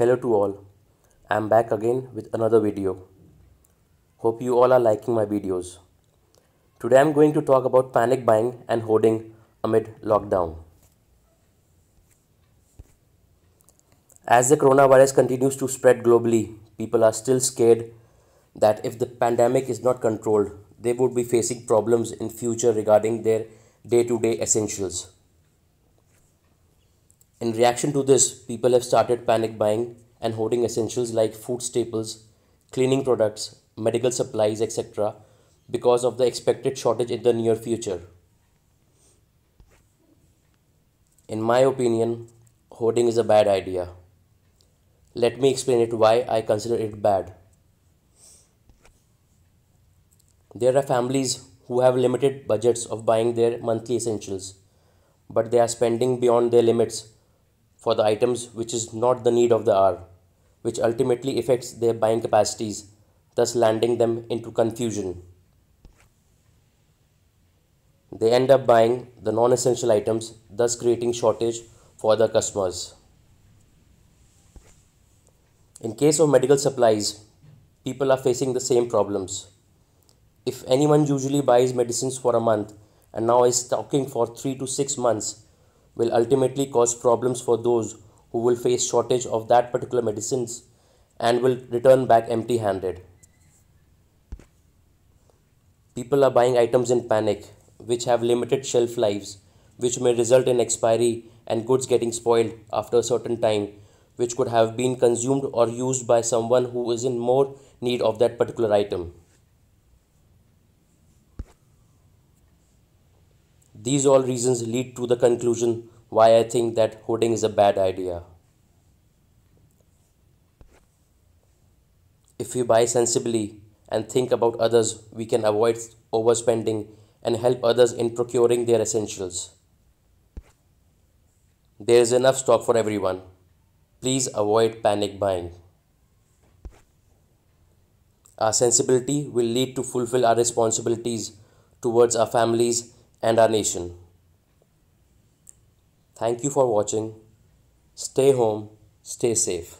Hello to all. I am back again with another video. Hope you all are liking my videos. Today I am going to talk about panic buying and hoarding amid lockdown. As the coronavirus continues to spread globally, people are still scared that if the pandemic is not controlled, they would be facing problems in future regarding their day-to-day -day essentials. In reaction to this, people have started panic buying and hoarding essentials like food staples, cleaning products, medical supplies, etc., because of the expected shortage in the near future. In my opinion, hoarding is a bad idea. Let me explain it why I consider it bad. There are families who have limited budgets of buying their monthly essentials, but they are spending beyond their limits for the items which is not the need of the hour, which ultimately affects their buying capacities, thus landing them into confusion. They end up buying the non-essential items, thus creating shortage for the customers. In case of medical supplies, people are facing the same problems. If anyone usually buys medicines for a month and now is stocking for 3 to 6 months, will ultimately cause problems for those who will face shortage of that particular medicines and will return back empty handed. People are buying items in panic which have limited shelf lives which may result in expiry and goods getting spoiled after a certain time which could have been consumed or used by someone who is in more need of that particular item. These all reasons lead to the conclusion why I think that hoarding is a bad idea. If we buy sensibly and think about others, we can avoid overspending and help others in procuring their essentials. There is enough stock for everyone. Please avoid panic buying. Our sensibility will lead to fulfill our responsibilities towards our families and our nation. Thank you for watching. Stay home, stay safe.